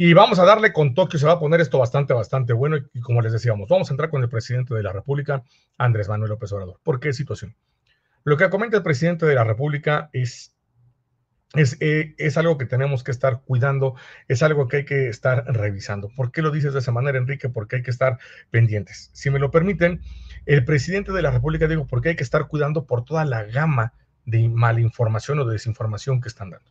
Y vamos a darle con Tokio, se va a poner esto bastante, bastante bueno. Y, como les decíamos, vamos a entrar con el presidente de la República, Andrés Manuel López Obrador. ¿Por qué situación? Lo que comenta el presidente de la República es, eh, es, algo que tenemos que estar cuidando, es algo que hay que estar revisando. ¿Por qué lo dices de esa manera, Enrique? Porque hay que estar pendientes. Si me lo permiten, el presidente de la República, digo, porque hay que estar cuidando por toda la gama de malinformación o de desinformación que están dando.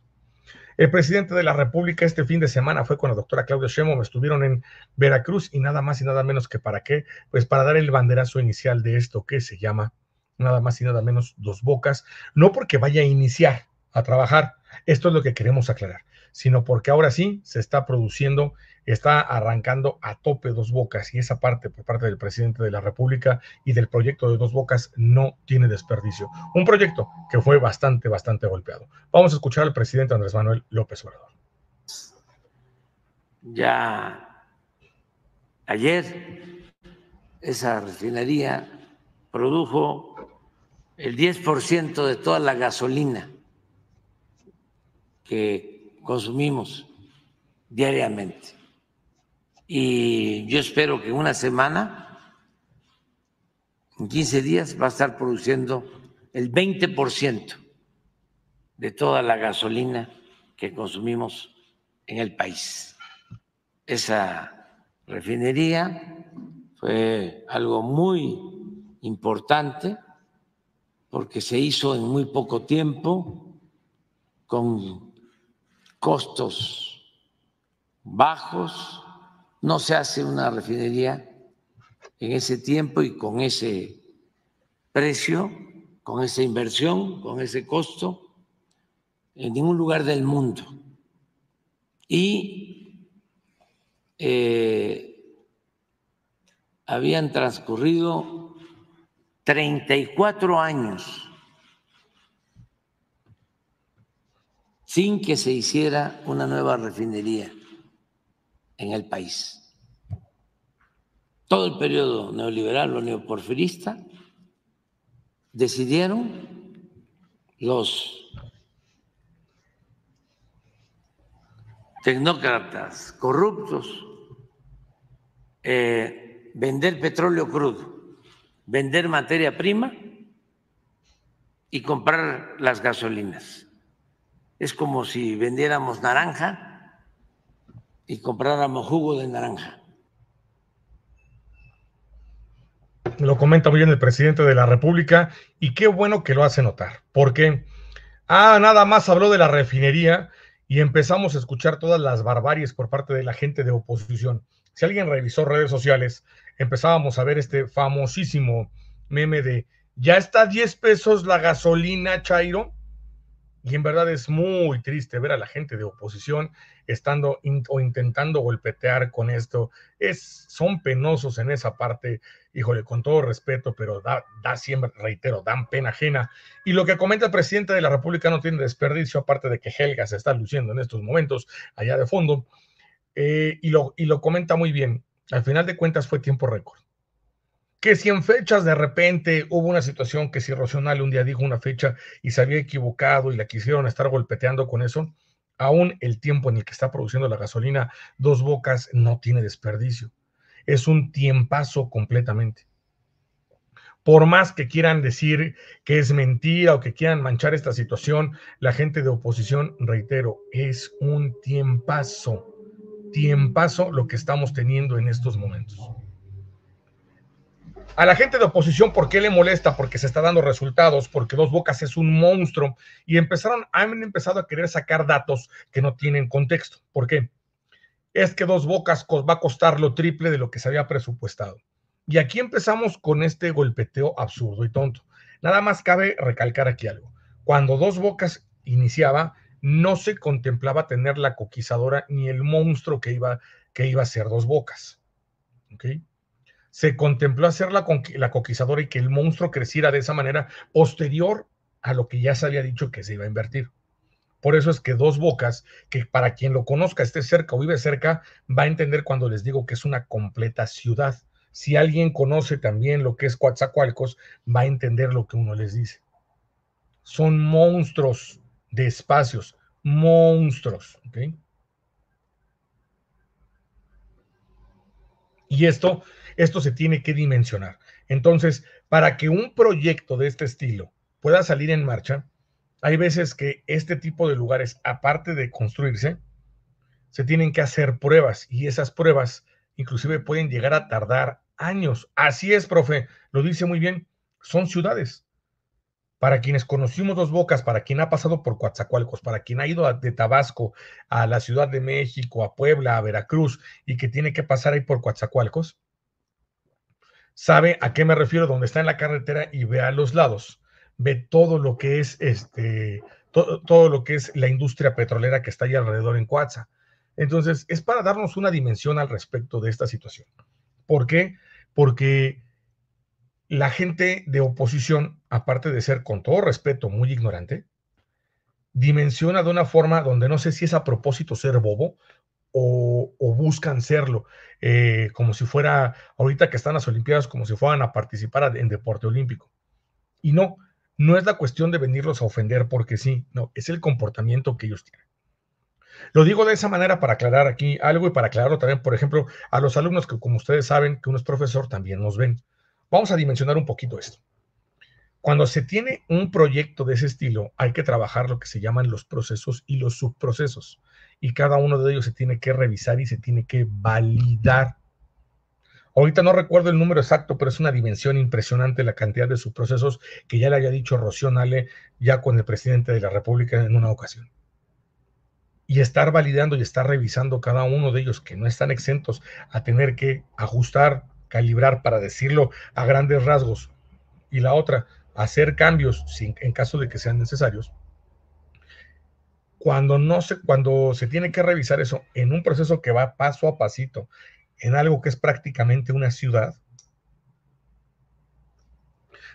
El presidente de la República este fin de semana fue con la doctora Claudia Sheinbaum, estuvieron en Veracruz y nada más y nada menos que para qué, pues para dar el banderazo inicial de esto que se llama nada más y nada menos dos bocas, no porque vaya a iniciar a trabajar, esto es lo que queremos aclarar, sino porque ahora sí se está produciendo está arrancando a tope Dos Bocas y esa parte por parte del presidente de la República y del proyecto de Dos Bocas no tiene desperdicio. Un proyecto que fue bastante, bastante golpeado. Vamos a escuchar al presidente Andrés Manuel López Obrador. Ya ayer esa refinería produjo el 10% de toda la gasolina que consumimos diariamente y yo espero que una semana, en 15 días, va a estar produciendo el 20% de toda la gasolina que consumimos en el país. Esa refinería fue algo muy importante porque se hizo en muy poco tiempo con costos bajos no se hace una refinería en ese tiempo y con ese precio, con esa inversión, con ese costo, en ningún lugar del mundo. Y eh, habían transcurrido 34 años sin que se hiciera una nueva refinería en el país. Todo el periodo neoliberal o neoporfirista decidieron los tecnócratas corruptos eh, vender petróleo crudo, vender materia prima y comprar las gasolinas. Es como si vendiéramos naranja y compráramos jugo de naranja. Lo comenta muy bien el presidente de la República y qué bueno que lo hace notar, porque ah, nada más habló de la refinería y empezamos a escuchar todas las barbaries por parte de la gente de oposición. Si alguien revisó redes sociales, empezábamos a ver este famosísimo meme de ya está a 10 pesos la gasolina, Chairo. Y en verdad es muy triste ver a la gente de oposición estando o intentando golpetear con esto. Es, son penosos en esa parte, híjole, con todo respeto, pero da, da siempre, reitero, dan pena ajena. Y lo que comenta el presidente de la República no tiene desperdicio, aparte de que Helga se está luciendo en estos momentos allá de fondo, eh, y, lo, y lo comenta muy bien. Al final de cuentas fue tiempo récord que si en fechas de repente hubo una situación que si Rocional un día dijo una fecha y se había equivocado y la quisieron estar golpeteando con eso, aún el tiempo en el que está produciendo la gasolina Dos Bocas no tiene desperdicio. Es un tiempazo completamente. Por más que quieran decir que es mentira o que quieran manchar esta situación, la gente de oposición, reitero, es un tiempazo, tiempazo lo que estamos teniendo en estos momentos. A la gente de oposición, ¿por qué le molesta? Porque se está dando resultados, porque Dos Bocas es un monstruo y empezaron, han empezado a querer sacar datos que no tienen contexto. ¿Por qué? Es que Dos Bocas va a costar lo triple de lo que se había presupuestado. Y aquí empezamos con este golpeteo absurdo y tonto. Nada más cabe recalcar aquí algo. Cuando Dos Bocas iniciaba, no se contemplaba tener la coquizadora ni el monstruo que iba, que iba a ser Dos Bocas. ¿ok?, se contempló hacer la, la coquizadora y que el monstruo creciera de esa manera posterior a lo que ya se había dicho que se iba a invertir. Por eso es que Dos Bocas, que para quien lo conozca, esté cerca o vive cerca, va a entender cuando les digo que es una completa ciudad. Si alguien conoce también lo que es Coatzacoalcos, va a entender lo que uno les dice. Son monstruos de espacios, monstruos. ¿okay? Y esto, esto se tiene que dimensionar. Entonces, para que un proyecto de este estilo pueda salir en marcha, hay veces que este tipo de lugares, aparte de construirse, se tienen que hacer pruebas y esas pruebas inclusive pueden llegar a tardar años. Así es, profe, lo dice muy bien, son ciudades para quienes conocimos Dos Bocas, para quien ha pasado por Coatzacoalcos, para quien ha ido de Tabasco a la Ciudad de México, a Puebla, a Veracruz y que tiene que pasar ahí por Coatzacoalcos, sabe a qué me refiero, donde está en la carretera y ve a los lados, ve todo lo que es este, todo lo que es la industria petrolera que está ahí alrededor en Coatza. Entonces, es para darnos una dimensión al respecto de esta situación. ¿Por qué? Porque la gente de oposición, aparte de ser, con todo respeto, muy ignorante, dimensiona de una forma donde no sé si es a propósito ser bobo o, buscan serlo, eh, como si fuera, ahorita que están las Olimpiadas, como si fueran a participar en deporte olímpico. Y no, no es la cuestión de venirlos a ofender porque sí, no, es el comportamiento que ellos tienen. Lo digo de esa manera para aclarar aquí algo y para aclararlo también, por ejemplo, a los alumnos que, como ustedes saben, que uno es profesor, también nos ven. Vamos a dimensionar un poquito esto. Cuando se tiene un proyecto de ese estilo, hay que trabajar lo que se llaman los procesos y los subprocesos. Y cada uno de ellos se tiene que revisar y se tiene que validar. Ahorita no recuerdo el número exacto, pero es una dimensión impresionante la cantidad de subprocesos que ya le había dicho Rocío Nale ya con el presidente de la República en una ocasión. Y estar validando y estar revisando cada uno de ellos que no están exentos a tener que ajustar, calibrar para decirlo a grandes rasgos, y la otra, hacer cambios en caso de que sean necesarios, cuando, no se, cuando se tiene que revisar eso en un proceso que va paso a pasito, en algo que es prácticamente una ciudad,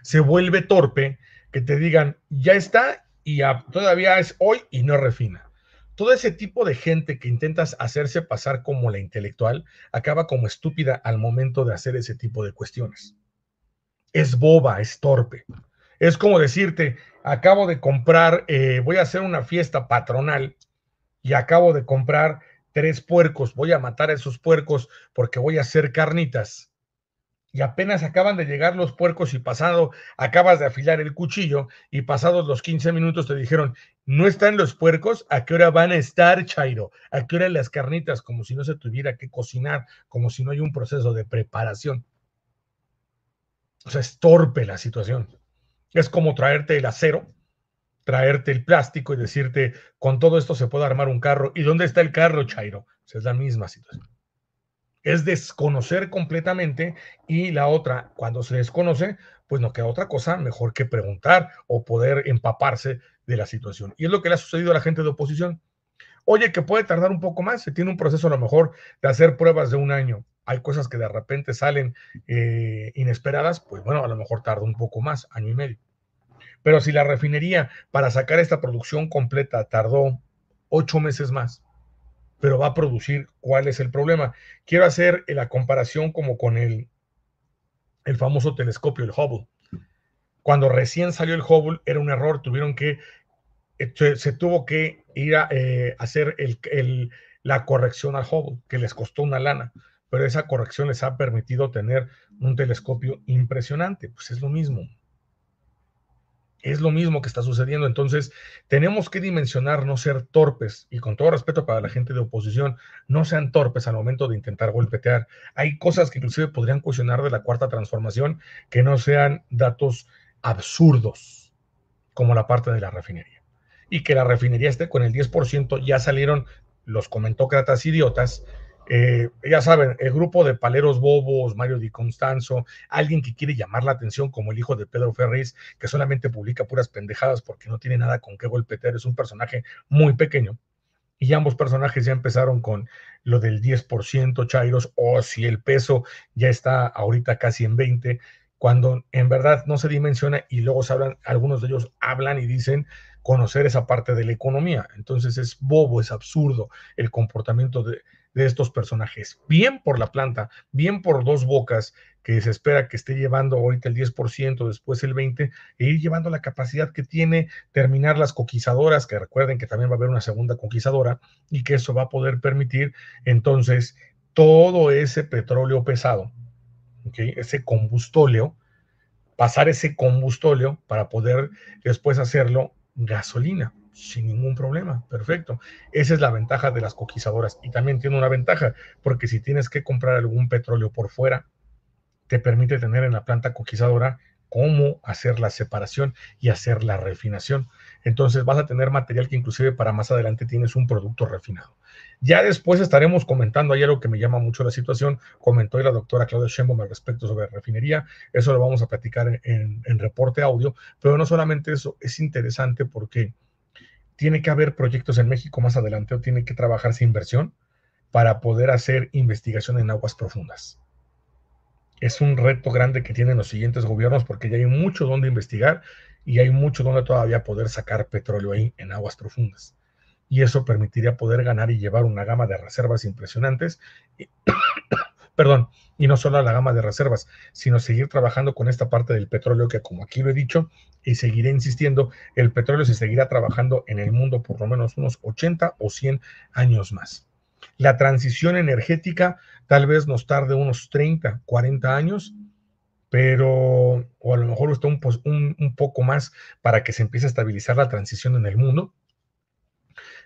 se vuelve torpe que te digan, ya está, y todavía es hoy y no refina todo ese tipo de gente que intentas hacerse pasar como la intelectual acaba como estúpida al momento de hacer ese tipo de cuestiones. Es boba, es torpe. Es como decirte, acabo de comprar, eh, voy a hacer una fiesta patronal y acabo de comprar tres puercos, voy a matar a esos puercos porque voy a hacer carnitas y apenas acaban de llegar los puercos y pasado, acabas de afilar el cuchillo y pasados los 15 minutos te dijeron, no están los puercos, ¿a qué hora van a estar, Chairo? ¿A qué hora las carnitas? Como si no se tuviera que cocinar, como si no hay un proceso de preparación. O sea, es torpe la situación. Es como traerte el acero, traerte el plástico y decirte, con todo esto se puede armar un carro. ¿Y dónde está el carro, Chairo? O es la misma situación es desconocer completamente y la otra, cuando se desconoce, pues no queda otra cosa mejor que preguntar o poder empaparse de la situación. Y es lo que le ha sucedido a la gente de oposición. Oye, que puede tardar un poco más, se tiene un proceso a lo mejor de hacer pruebas de un año. Hay cosas que de repente salen eh, inesperadas, pues bueno, a lo mejor tarda un poco más, año y medio. Pero si la refinería para sacar esta producción completa tardó ocho meses más, pero va a producir cuál es el problema. Quiero hacer la comparación como con el, el famoso telescopio, el Hubble. Cuando recién salió el Hubble era un error, tuvieron que, eh, se, tuvo que ir a eh, hacer el, el, la corrección al Hubble, que les costó una lana, pero esa corrección les ha permitido tener un telescopio impresionante, pues es lo mismo. Es lo mismo que está sucediendo. Entonces, tenemos que dimensionar, no ser torpes. Y con todo respeto para la gente de oposición, no sean torpes al momento de intentar golpetear. Hay cosas que inclusive podrían cuestionar de la cuarta transformación que no sean datos absurdos, como la parte de la refinería. Y que la refinería esté con el 10%, ya salieron los comentócratas idiotas eh, ya saben, el grupo de paleros bobos, Mario Di Constanzo, alguien que quiere llamar la atención, como el hijo de Pedro Ferris que solamente publica puras pendejadas porque no tiene nada con qué golpetear, es un personaje muy pequeño. Y ambos personajes ya empezaron con lo del 10%, Chairos, o si el peso ya está ahorita casi en 20, cuando en verdad no se dimensiona y luego hablan, algunos de ellos hablan y dicen conocer esa parte de la economía. Entonces es bobo, es absurdo el comportamiento de, de estos personajes. Bien por la planta, bien por dos bocas, que se espera que esté llevando ahorita el 10%, después el 20%, e ir llevando la capacidad que tiene, terminar las coquizadoras, que recuerden que también va a haber una segunda coquizadora, y que eso va a poder permitir entonces todo ese petróleo pesado, ese combustóleo, pasar ese combustóleo para poder después hacerlo gasolina sin ningún problema, perfecto. Esa es la ventaja de las coquizadoras. Y también tiene una ventaja, porque si tienes que comprar algún petróleo por fuera, te permite tener en la planta coquizadora cómo hacer la separación y hacer la refinación. Entonces vas a tener material que inclusive para más adelante tienes un producto refinado. Ya después estaremos comentando, hay algo que me llama mucho la situación, comentó hoy la doctora Claudia Sheinbaum al respecto sobre refinería, eso lo vamos a platicar en, en reporte audio, pero no solamente eso, es interesante porque tiene que haber proyectos en México más adelante o tiene que trabajarse inversión para poder hacer investigación en aguas profundas. Es un reto grande que tienen los siguientes gobiernos porque ya hay mucho donde investigar y hay mucho donde todavía poder sacar petróleo ahí en aguas profundas. Y eso permitiría poder ganar y llevar una gama de reservas impresionantes perdón, y no solo a la gama de reservas, sino seguir trabajando con esta parte del petróleo que como aquí lo he dicho y seguiré insistiendo, el petróleo se seguirá trabajando en el mundo por lo menos unos 80 o 100 años más. La transición energética tal vez nos tarde unos 30, 40 años, pero, o a lo mejor un, poco más para que se empiece a estabilizar la transición en el mundo,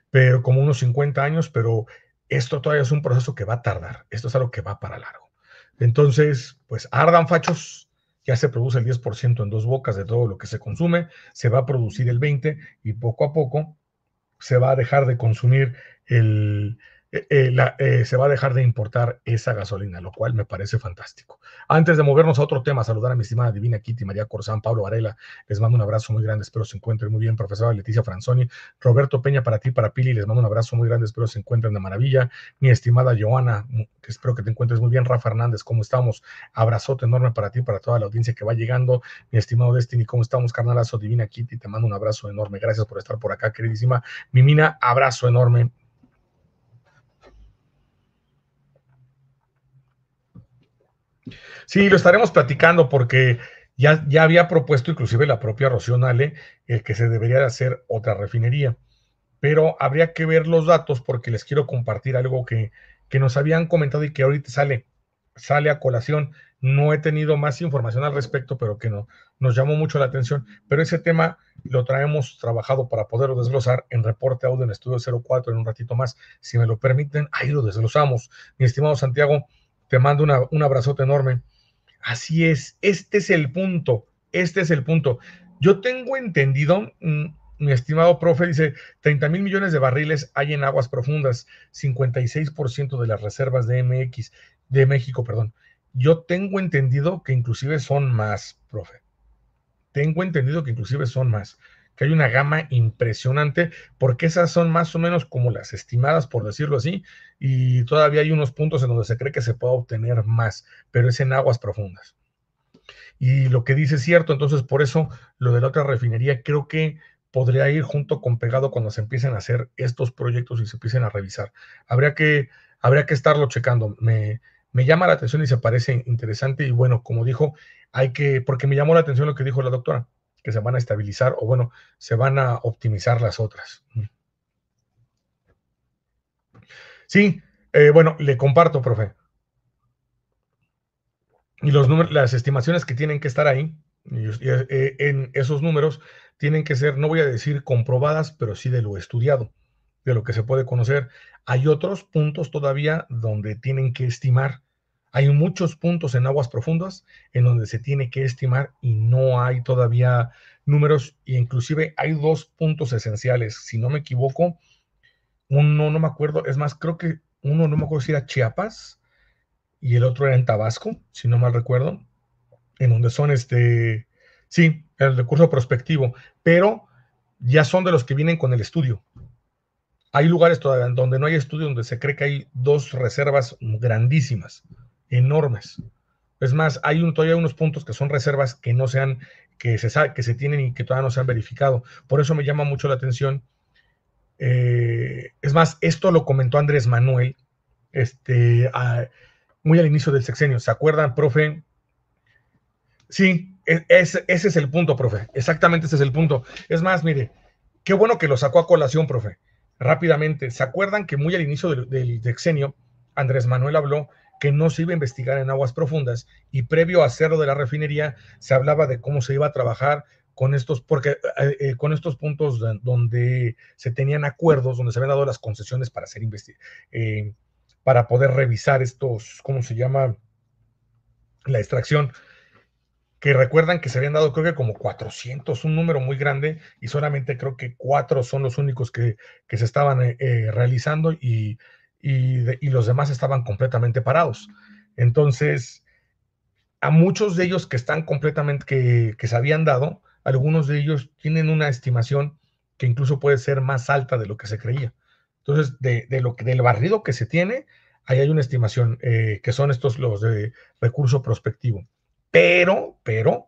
pero como unos 50 años, pero esto todavía es un proceso que va a tardar, esto es algo que va para largo. Entonces, pues ardan fachos, ya se produce el 10% en dos bocas de todo lo que se consume, se va a producir el 20% y poco a poco se va a dejar de consumir el, eh, eh, eh, se va a dejar de importar esa gasolina, lo cual me parece fantástico. Antes de movernos a otro tema, saludar a mi estimada Divina Kitty, María Corzán, Pablo Varela, les mando un abrazo muy grande, espero se encuentren muy bien, profesora Leticia Franzoni, Roberto Peña para ti, para Pili, les mando un abrazo muy grande, espero se encuentren de maravilla, mi estimada Joana, espero que te encuentres muy bien, Rafa Hernández, ¿cómo estamos? Abrazote enorme para ti, para toda la audiencia que va llegando, mi estimado Destiny, ¿cómo estamos, carnalazo? Divina Kitty, te mando un abrazo enorme, gracias por estar por acá, queridísima mi mina, abrazo enorme, Sí, lo estaremos platicando porque ya, ya había propuesto inclusive la propia Rocío el eh, que se debería hacer otra refinería, pero habría que ver los datos porque les quiero compartir algo que, nos habían comentado y que ahorita sale, sale a colación. No he tenido más información al respecto, pero que no, nos llamó mucho la atención. Pero ese tema lo traemos trabajado para poderlo desglosar en reporte audio en Estudio 04 en un ratito más. Si me lo permiten, ahí lo desglosamos. Mi estimado Santiago, te mando un abrazote enorme. Así es, este es el punto, este es el punto. Yo tengo entendido, mm, mi estimado profe, dice, 30 mil millones de barriles hay en aguas profundas, 56% de las reservas de MX, de México, perdón. Yo tengo entendido que inclusive son más, profe. Tengo entendido que inclusive son más que hay una gama impresionante, porque esas son más o menos como las estimadas, por decirlo así, y todavía hay unos puntos en donde se cree que se puede obtener más, pero es en aguas profundas. Y lo que dice es cierto, entonces por eso lo de la otra refinería creo que podría ir junto con pegado cuando se empiecen a hacer estos proyectos y se empiecen a revisar. Habría que, habría que estarlo checando. Me, me llama la atención y se parece interesante y bueno, como dijo, hay que, porque me llamó la atención lo que dijo la doctora que se van a estabilizar o bueno, se van a optimizar las otras. Sí, eh, bueno, le comparto, profe. Y los números, las estimaciones que tienen que estar ahí, eh, en esos números, tienen que ser, no voy a decir comprobadas, pero sí de lo estudiado, de lo que se puede conocer. Hay otros puntos todavía donde tienen que estimar hay muchos puntos en aguas profundas en donde se tiene que estimar y no hay todavía números, y inclusive hay dos puntos esenciales, si no me equivoco, uno no me acuerdo, es más, creo que uno no me acuerdo si era Chiapas y el otro era en Tabasco, si no mal recuerdo, en donde son este, sí, el recurso prospectivo, pero ya son de los que vienen con el estudio. Hay lugares todavía donde no hay estudio, donde se cree que hay dos reservas grandísimas enormes. Es más, hay un, todavía unos puntos que son reservas que no se que se, que se tienen y que todavía no se han verificado. Por eso me llama mucho la atención. Eh, es más, esto lo comentó Andrés Manuel este, muy al inicio del sexenio. ¿Se acuerdan, profe? Sí, e, ese es el punto, profe. Exactamente ese es el punto. Es más, mire, qué bueno que lo sacó a colación, profe. Rápidamente, ¿se acuerdan que muy al inicio del sexenio Andrés Manuel habló que no se iba a investigar en aguas profundas y previo a hacerlo de la refinería se hablaba de cómo se iba a trabajar con estos, porque, eh, eh, con estos puntos donde se tenían acuerdos, donde se habían dado las concesiones para hacer eh, para poder revisar estos, ¿cómo se llama? La extracción, que recuerdan que se habían dado creo que como 400, un número muy grande, y solamente creo que cuatro son los únicos que, que se estaban realizando y y, los demás estaban completamente parados. Entonces, a muchos de ellos que están completamente, que, se habían dado, algunos de ellos tienen una estimación que incluso puede ser más alta de lo que se creía. Entonces, de, lo, del barrido que se tiene, ahí hay una estimación, eh, que son estos los de recurso prospectivo. Pero, pero,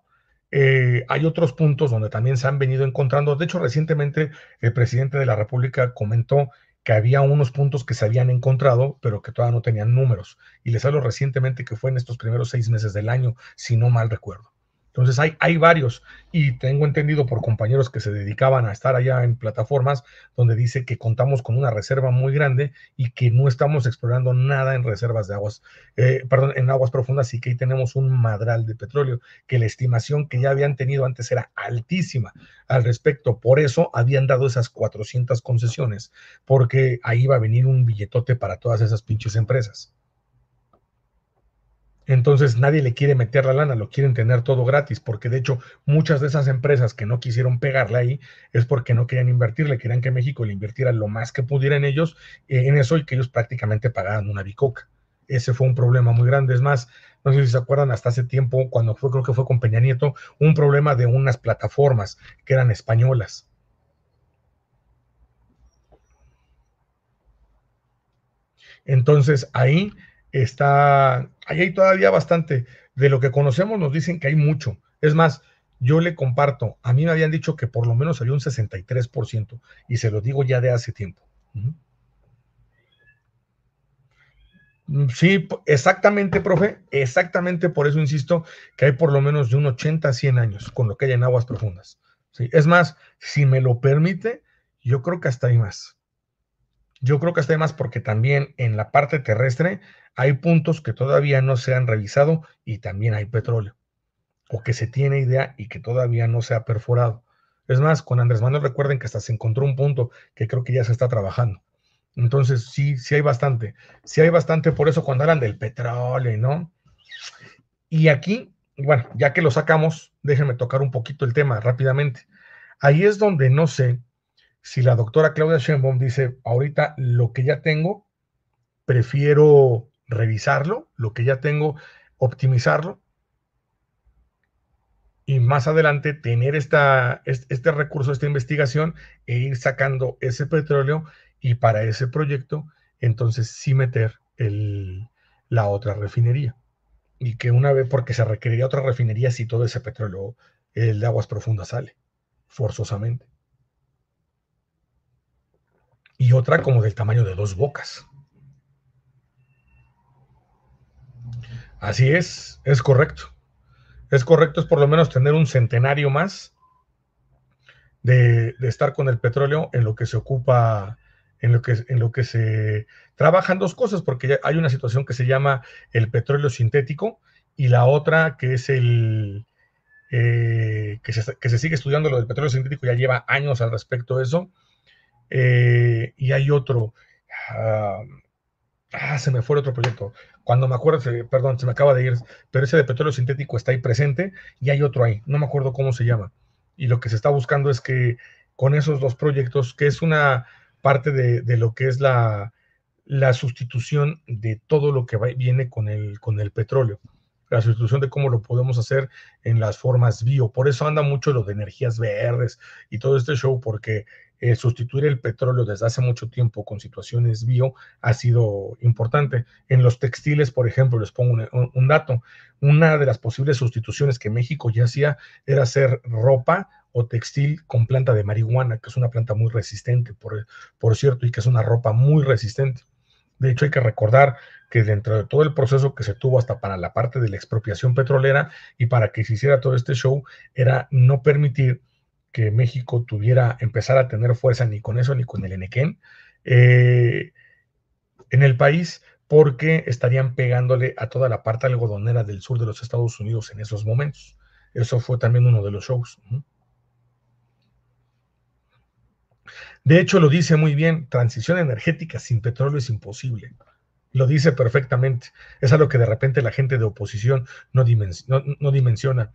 eh, hay otros puntos donde también se han venido encontrando. De hecho, recientemente el presidente de la República comentó que había unos puntos que se habían encontrado, pero que todavía no tenían números. Y les hablo recientemente que fue en estos primeros seis meses del año, si no mal recuerdo. Entonces hay, hay varios y tengo entendido por compañeros que se dedicaban a estar allá en plataformas donde dice que contamos con una reserva muy grande y que no estamos explorando nada en reservas de aguas, eh, perdón, en aguas profundas y que ahí tenemos un madral de petróleo, que la estimación que ya habían tenido antes era altísima al respecto. Por eso habían dado esas 400 concesiones, porque ahí va a venir un billetote para todas esas pinches empresas entonces nadie le quiere meter la lana, lo quieren tener todo gratis, porque de hecho muchas de esas empresas que no quisieron pegarle ahí es porque no querían invertirle, querían que México le invirtiera lo más que pudiera en ellos, eh, en eso y que ellos prácticamente pagaran una bicoca. Ese fue un problema muy grande. Es más, no sé si se acuerdan, hasta hace tiempo, cuando fue, creo que fue con Peña Nieto, un problema de unas plataformas que eran españolas. Entonces ahí está, ahí hay todavía bastante. De lo que conocemos nos dicen que hay mucho. Es más, yo le comparto, a mí me habían dicho que por lo menos había un 63%, y se lo digo ya de hace tiempo. Sí, exactamente, profe, exactamente por eso insisto que hay por lo menos de un 80 a 100 años con lo que hay en aguas profundas. Sí, es más, si me lo permite, yo creo que hasta hay más. Yo creo que está más porque también en la parte terrestre hay puntos que todavía no se han revisado y también hay petróleo, o que se tiene idea y que todavía no se ha perforado. Es más, con Andrés Manuel recuerden que hasta se encontró un punto que creo que ya se está trabajando. Entonces, sí, sí hay bastante, sí hay bastante, por eso cuando hablan del petróleo, ¿no? Y aquí, bueno, ya que lo sacamos, déjenme tocar un poquito el tema rápidamente. Ahí es donde no sé si la doctora Claudia Sheinbaum dice, ahorita lo que ya tengo, prefiero revisarlo, lo que ya tengo, optimizarlo, y más adelante tener esta, este, recurso, esta investigación e ir sacando ese petróleo y para ese proyecto, entonces sí meter la otra refinería. Y que una vez, porque se requeriría otra refinería si todo ese petróleo, el de aguas profundas sale, forzosamente y otra como del tamaño de dos bocas. Así es, es correcto. Es correcto, es por lo menos tener un centenario más de, estar con el petróleo en lo que se ocupa, en lo que, en lo que se trabajan dos cosas, porque hay una situación que se llama el petróleo sintético y la otra que es el, eh, que, se, que, se, sigue estudiando lo del petróleo sintético, ya lleva años al respecto de eso, eh, y hay otro. ah, ah se me fue otro proyecto. Cuando me acuerdo, perdón, se me acaba de ir, pero ese de petróleo sintético está ahí presente y hay otro ahí. No me acuerdo cómo se llama. Y lo que se está buscando es que con esos dos proyectos, que es una parte de, lo que es la, la sustitución de todo lo que viene con el, con el petróleo la sustitución de cómo lo podemos hacer en las formas bio. Por eso anda mucho lo de energías verdes y todo este show, porque eh, sustituir el petróleo desde hace mucho tiempo con situaciones bio ha sido importante. En los textiles, por ejemplo, les pongo un, dato, una de las posibles sustituciones que México ya hacía era hacer ropa o textil con planta de marihuana, que es una planta muy resistente, por, por cierto, y que es una ropa muy resistente. De hecho, hay que recordar que dentro de todo el proceso que se tuvo hasta para la parte de la expropiación petrolera y para que se hiciera todo este show, era no permitir que México tuviera, empezar a tener fuerza ni con eso ni con el Enequén eh, en el país, porque estarían pegándole a toda la parte algodonera del sur de los Estados Unidos en esos momentos. Eso fue también uno de los shows. De hecho, lo dice muy bien, transición energética sin petróleo es imposible. Lo dice perfectamente. Es algo que de repente la gente de oposición No, no dimensiona.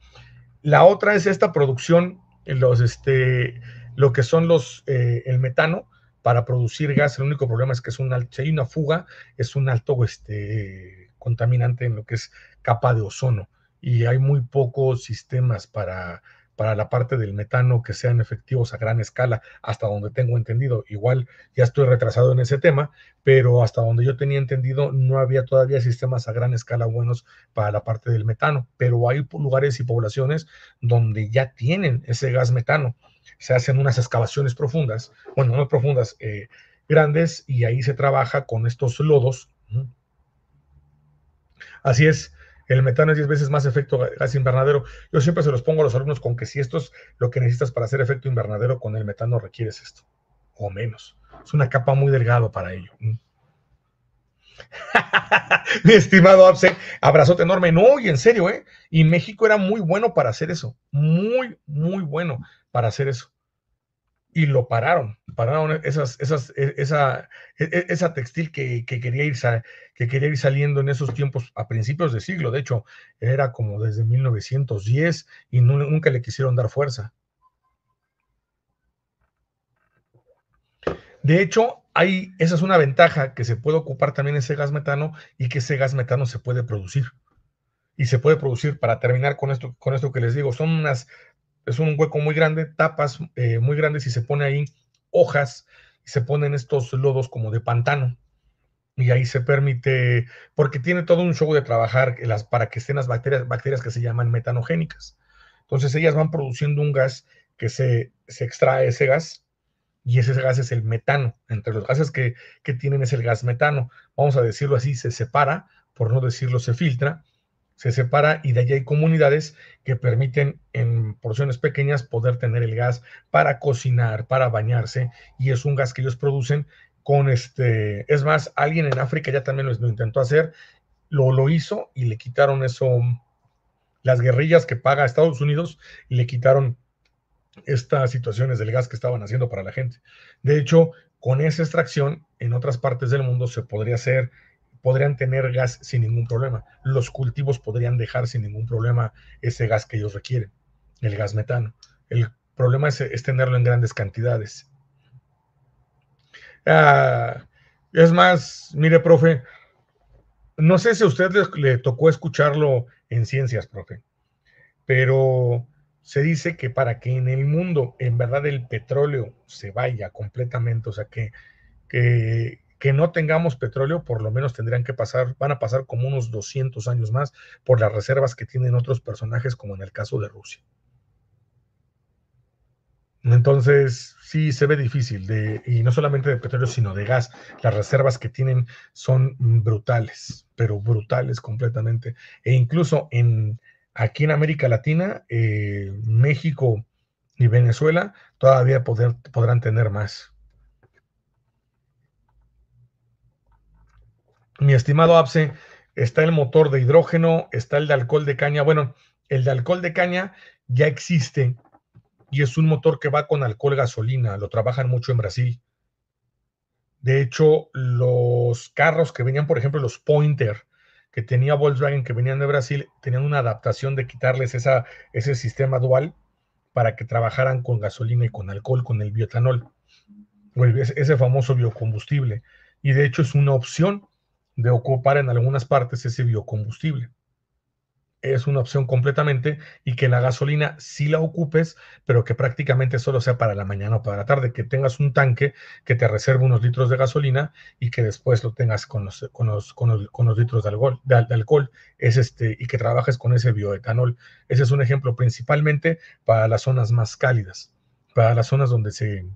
La otra es esta producción los, este, lo que son los, eh, el metano para producir gas. El único problema es que es un si hay una fuga, es un alto este, contaminante en lo que es capa de ozono y hay muy pocos sistemas para para la parte del metano que sean efectivos a gran escala, hasta donde tengo entendido. Igual ya estoy retrasado en ese tema, pero hasta donde yo tenía entendido no había todavía sistemas a gran escala buenos para la parte del metano, pero hay lugares y poblaciones donde ya tienen ese gas metano. Se hacen unas excavaciones profundas, bueno, no profundas, eh, grandes, y ahí se trabaja con estos lodos. Así es el metano es 10 veces más efecto gas invernadero. Yo siempre se los pongo a los alumnos con que si esto es lo que necesitas para hacer efecto invernadero, con el metano requieres esto, o menos. Es una capa muy delgada para ello. Mm. Mi estimado Abse, abrazote enorme. No, y en serio, ¿eh? Y México era muy bueno para hacer eso. Muy, muy bueno para hacer eso y lo pararon, pararon esas, e, esa, e, e, esa textil que, quería ir, que quería ir saliendo en esos tiempos a principios de siglo, de hecho era como desde 1910 y nunca le quisieron dar fuerza. De hecho, esa es una ventaja que se puede ocupar también ese gas metano y que ese gas metano se puede producir. Y se puede producir, para terminar con esto, con esto que les digo, son unas es un hueco muy grande, tapas eh, muy grandes y se pone ahí hojas y se ponen estos lodos como de pantano. Y ahí se permite, porque tiene todo un show de trabajar las, para que estén las bacterias, bacterias que se llaman metanogénicas. Entonces ellas van produciendo un gas que se, extrae ese gas y ese gas es el metano. Entre los gases que, que tienen es el gas metano. Vamos a decirlo así, se separa, por no decirlo se filtra, se separa y de allí hay comunidades que permiten en porciones pequeñas poder tener el gas para cocinar, para bañarse y es un gas que ellos producen con este, es más, alguien en África ya también lo, intentó hacer, lo, lo hizo y le quitaron eso, las guerrillas que paga Estados Unidos y le quitaron estas situaciones del gas que estaban haciendo para la gente. De hecho, con esa extracción en otras partes del mundo se podría hacer podrían tener gas sin ningún problema. Los cultivos podrían dejar sin ningún problema ese gas que ellos requieren, el gas metano. El problema es, tenerlo en grandes cantidades. Ah, es más, mire, profe, no sé si a usted le, tocó escucharlo en ciencias, profe, pero se dice que para que en el mundo en verdad el petróleo se vaya completamente, o sea, que, que, que no tengamos petróleo, por lo menos tendrían que pasar, van a pasar como unos 200 años más por las reservas que tienen otros personajes, como en el caso de Rusia. Entonces, sí se ve difícil, de, y no solamente de petróleo, sino de gas. Las reservas que tienen son brutales, pero brutales completamente. E incluso en, aquí en América Latina, eh, México y Venezuela todavía podrán tener más. mi estimado Abse, está el motor de hidrógeno, está el de alcohol de caña. Bueno, el de alcohol de caña ya existe y es un motor que va con alcohol gasolina, lo trabajan mucho en Brasil. De hecho, los carros que venían, por ejemplo, los Pointer, que tenía Volkswagen, que venían de Brasil, tenían una adaptación de quitarles ese sistema dual para que trabajaran con gasolina y con alcohol, con el bioetanol, ese famoso biocombustible. Y de hecho es una opción de ocupar en algunas partes ese biocombustible. Es una opción completamente y que la gasolina sí la ocupes, pero que prácticamente solo sea para la mañana o para la tarde, que tengas un tanque que te reserve unos litros de gasolina y que después lo tengas con los, litros de alcohol, alcohol. Es este, y que trabajes con ese bioetanol. Ese es un ejemplo principalmente para las zonas más cálidas, para las zonas donde se,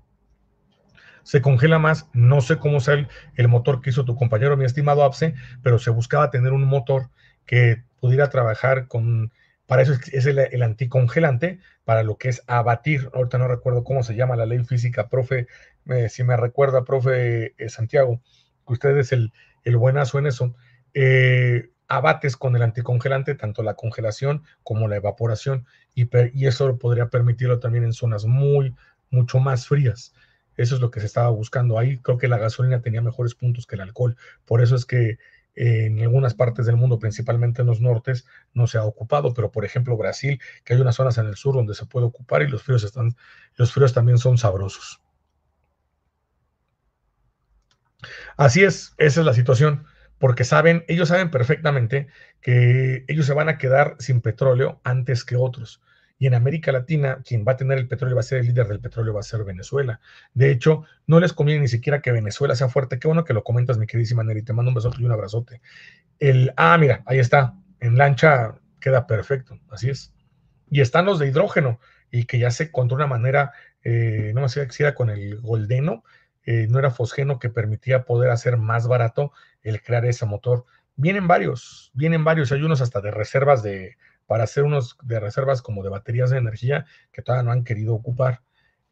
se congela más. No sé cómo sale el, motor que hizo tu compañero, mi estimado Apse, pero se buscaba tener un motor que pudiera trabajar con para eso es, el, anticongelante, para lo que es abatir. Ahorita no recuerdo cómo se llama la ley física, profe, eh, si me recuerda, profe eh, Santiago, que usted es el, buenazo en eso. Eh, abates con el anticongelante tanto la congelación como la evaporación y, y eso podría permitirlo también en zonas muy, mucho más frías. Eso es lo que se estaba buscando ahí. Creo que la gasolina tenía mejores puntos que el alcohol. Por eso es que eh, en algunas partes del mundo, principalmente en los nortes, no se ha ocupado, pero por ejemplo Brasil, que hay unas zonas en el sur donde se puede ocupar y los fríos, están, los fríos también son sabrosos. Así es, esa es la situación, porque saben, ellos saben perfectamente que ellos se van a quedar sin petróleo antes que otros. Y en América Latina, quien va a tener el petróleo va a ser el líder del petróleo, va a ser Venezuela. De hecho, no les conviene ni siquiera que Venezuela sea fuerte. Qué bueno que lo comentas, mi queridísima Nerita Te mando un besote y un abrazote. El, ah, mira, ahí está. En lancha queda perfecto. Así es. Y están los de hidrógeno y que ya se encontró una manera, eh, no me sé si era con el goldeno, eh, no era fosgeno que permitía poder hacer más barato el crear ese motor. Vienen varios, vienen varios, hay unos hasta de reservas de para hacer unos de reservas como de baterías de energía que todavía no han querido ocupar.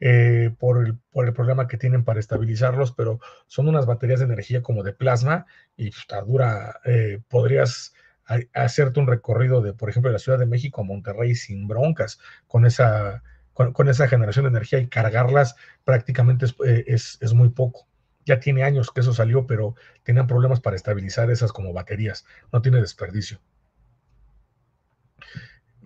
Eh, por, el, por el que tienen para estabilizarlos, pero son unas baterías de energía como de plasma y pues, está dura. Eh, podrías hacerte un recorrido de, por ejemplo, de la Ciudad de México a Monterrey sin broncas con esa, con, esa generación de energía y cargarlas prácticamente eh, es, es, muy poco. Ya tiene años que eso salió, pero tenían problemas para estabilizar esas como baterías. No tiene desperdicio.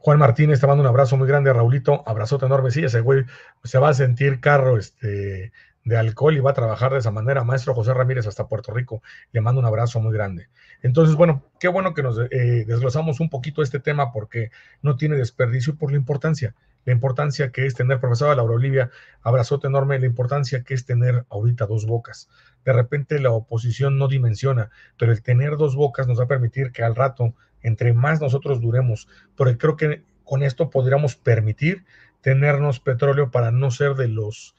Juan Martínez te mando un abrazo muy grande, Raulito. Abrazote enorme. Sí, ese güey se va a sentir carro este, de alcohol y va a trabajar de esa manera. Maestro José Ramírez hasta Puerto Rico. Le mando un abrazo muy grande. Entonces, bueno, qué bueno que nos eh, desglosamos un poquito este tema porque no tiene desperdicio por la importancia. La importancia que es tener, profesora Laura Olivia, abrazote enorme, la importancia que es tener ahorita dos bocas. De repente la oposición no dimensiona, pero el tener dos bocas nos va a permitir que al rato entre más nosotros duremos, porque creo que con esto podríamos permitir tenernos petróleo para no ser de los,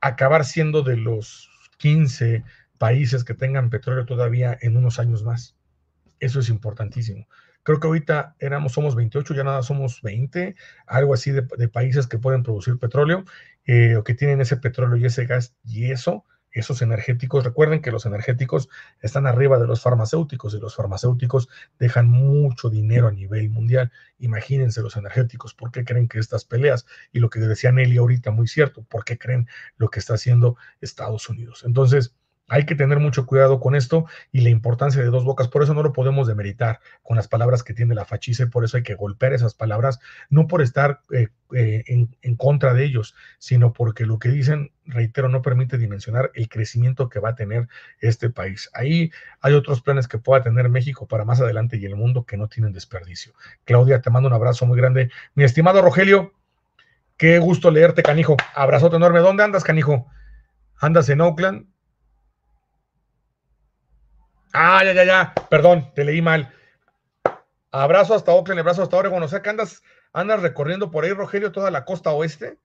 acabar siendo de los 15 países que tengan petróleo todavía en unos años más. Eso es importantísimo. Creo que ahorita éramos, somos 28, ya nada somos 20, algo así de, países que pueden producir petróleo eh, o que tienen ese petróleo y ese gas y eso esos energéticos, recuerden que los energéticos están arriba de los farmacéuticos y los farmacéuticos dejan mucho dinero a nivel mundial. Imagínense los energéticos, ¿por qué creen que estas peleas? Y lo que decía Nelly ahorita, muy cierto, ¿por qué creen lo que está haciendo Estados Unidos? Entonces, hay que tener mucho cuidado con esto y la importancia de dos bocas, por eso no lo podemos demeritar con las palabras que tiene la fachice, por eso hay que golpear esas palabras, no por estar eh, eh, en, contra de ellos, sino porque lo que dicen, reitero, no permite dimensionar el crecimiento que va a tener este país. Ahí hay otros planes que pueda tener México para más adelante y el mundo que no tienen desperdicio. Claudia, te mando un abrazo muy grande. Mi estimado Rogelio, qué gusto leerte, canijo. Abrazote enorme. ¿Dónde andas, canijo? ¿Andas en Oakland? Ah, ya, ya, ya. Perdón, te leí mal. Abrazo hasta Oakland, abrazo hasta Oregon. O sea que andas, andas recorriendo por ahí, Rogelio, toda la costa oeste.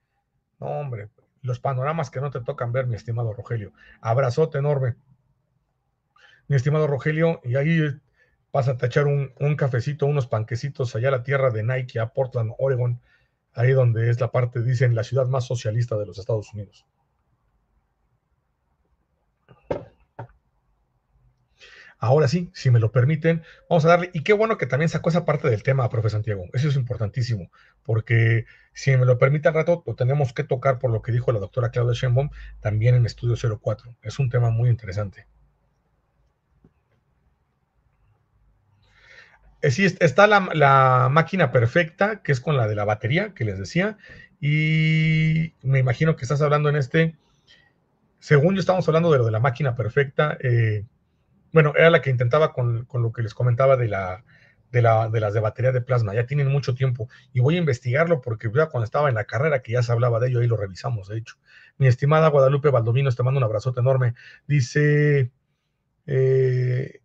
No, hombre, los panoramas que no te tocan ver, mi estimado Rogelio. Abrazote enorme. Mi estimado Rogelio, y ahí vas a echar un, un cafecito, unos panquecitos allá a la tierra de Nike, a Portland, Oregon, ahí donde es la parte, dicen, la ciudad más socialista de los Estados Unidos. Ahora sí, si me lo permiten, vamos a darle. Y qué bueno que también sacó esa parte del tema, profe Santiago. Eso es importantísimo, porque si me lo permite al rato, lo tenemos que tocar por lo que dijo la doctora Claudia Schenbaum, también en Estudio 04. Es un tema muy interesante. Eh, sí, está la, máquina perfecta, que es con la de la batería, que les decía, y me imagino que estás hablando en este, según yo estamos hablando de lo de la máquina perfecta, eh, bueno, era la que intentaba con, lo que les comentaba de la, de, las de batería de plasma. Ya tienen mucho tiempo y voy a investigarlo porque ya cuando estaba en la carrera que ya se hablaba de ello, ahí lo revisamos, de hecho. Mi estimada Guadalupe Baldovino, te mando un abrazote enorme. Dice, eh,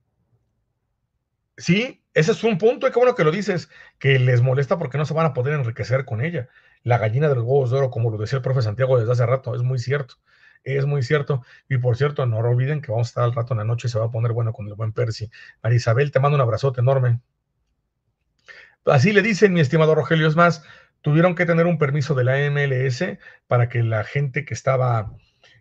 sí, ese es un punto y eh, qué bueno que lo dices, que les molesta porque no se van a poder enriquecer con ella. La gallina de los huevos de oro, como lo decía el profe Santiago desde hace rato, es muy cierto. Es muy cierto. Y por cierto, no olviden que vamos a estar al rato en la noche y se va a poner bueno con el buen Percy. Isabel te mando un abrazote enorme. Así le dicen, mi estimado Rogelio, es más, tuvieron que tener un permiso de la MLS para que la gente que estaba,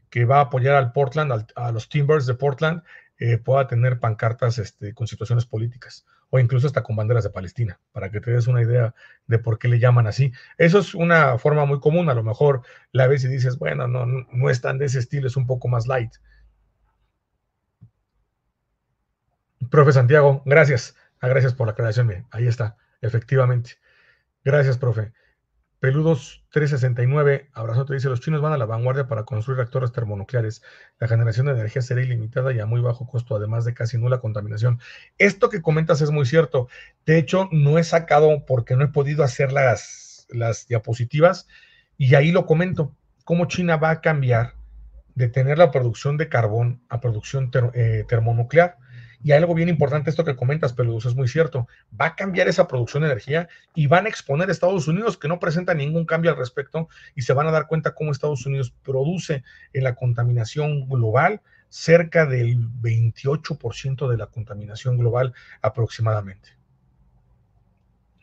que va a apoyar al Portland, a los Timbers de Portland, eh, pueda tener pancartas este, con situaciones políticas o incluso hasta con banderas de Palestina, para que te des una idea de por qué le llaman así. Eso es una forma muy común, a lo mejor la ves y dices, bueno, no, no es tan de ese estilo, es un poco más light. Profe Santiago, gracias. Ah, gracias por la aclaración, ahí está, efectivamente. Gracias, profe. Peludos 369, abrazo, te dice, los chinos van a la vanguardia para construir reactores termonucleares. La generación de energía será ilimitada y a muy bajo costo, además de casi nula contaminación. Esto que comentas es muy cierto. De hecho, no he sacado porque no he podido hacer las, las diapositivas y ahí lo comento, cómo China va a cambiar de tener la producción de carbón a producción eh, termonuclear. Y hay algo bien importante esto que comentas, eso es muy cierto. Va a cambiar esa producción de energía y van a exponer Estados Unidos que no presenta ningún cambio al respecto y se van a dar cuenta cómo Estados Unidos produce en la contaminación global cerca del 28% de la contaminación global aproximadamente.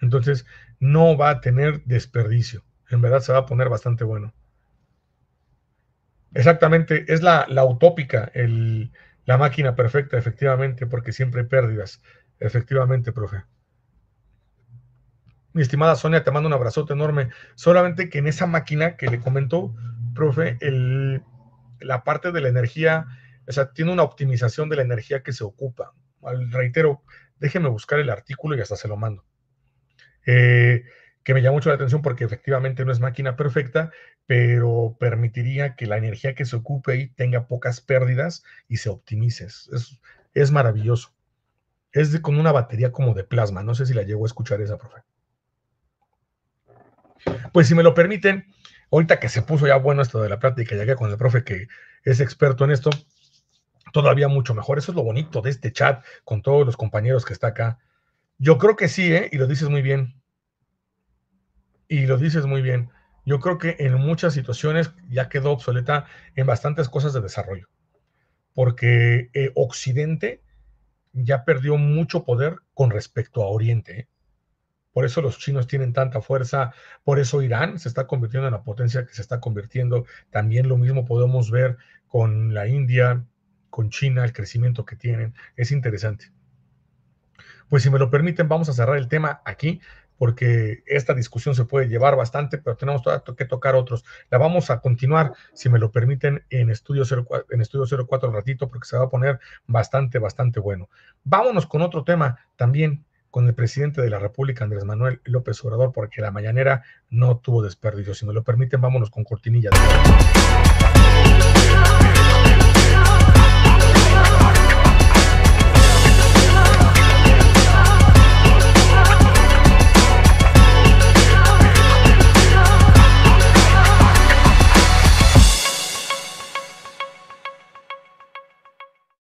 Entonces, no va a tener desperdicio. En verdad se va a poner bastante bueno. Exactamente, es la, la utópica, el, la máquina perfecta, efectivamente, porque siempre hay pérdidas. Efectivamente, profe. Mi estimada Sonia, te mando un abrazote enorme. Solamente que en esa máquina que le comentó, profe, la parte de la energía, o sea, tiene una optimización de la energía que se ocupa. reitero, déjeme buscar el artículo y hasta se lo mando. Eh, que me llama mucho la atención porque efectivamente no es máquina perfecta pero permitiría que la energía que se ocupe ahí tenga pocas pérdidas y se optimice. Es, maravilloso. Es de, con una batería como de plasma. No sé si la llevo a escuchar esa, profe. Pues si me lo permiten, ahorita que se puso ya bueno esto de la práctica, ya que con el profe que es experto en esto, todavía mucho mejor. Eso es lo bonito de este chat con todos los compañeros que está acá. Yo creo que sí, ¿eh? Y lo dices muy bien. Y lo dices muy bien yo creo que en muchas situaciones ya quedó obsoleta en bastantes cosas de desarrollo, porque eh, Occidente ya perdió mucho poder con respecto a Oriente. ¿eh? Por eso los chinos tienen tanta fuerza, por eso Irán se está convirtiendo en la potencia que se está convirtiendo. También lo mismo podemos ver con la India, con China, el crecimiento que tienen. Es interesante. Pues si me lo permiten, vamos a cerrar el tema aquí porque esta discusión se puede llevar bastante, pero tenemos que tocar otros. La vamos a continuar, si me lo permiten, en Estudio 04, en Estudio 04 ratito, porque se va a poner bastante, bastante bueno. Vámonos con otro tema también con el presidente de la República, Andrés Manuel López Obrador, porque la mañanera no tuvo desperdicio. Si me lo permiten, vámonos con cortinillas.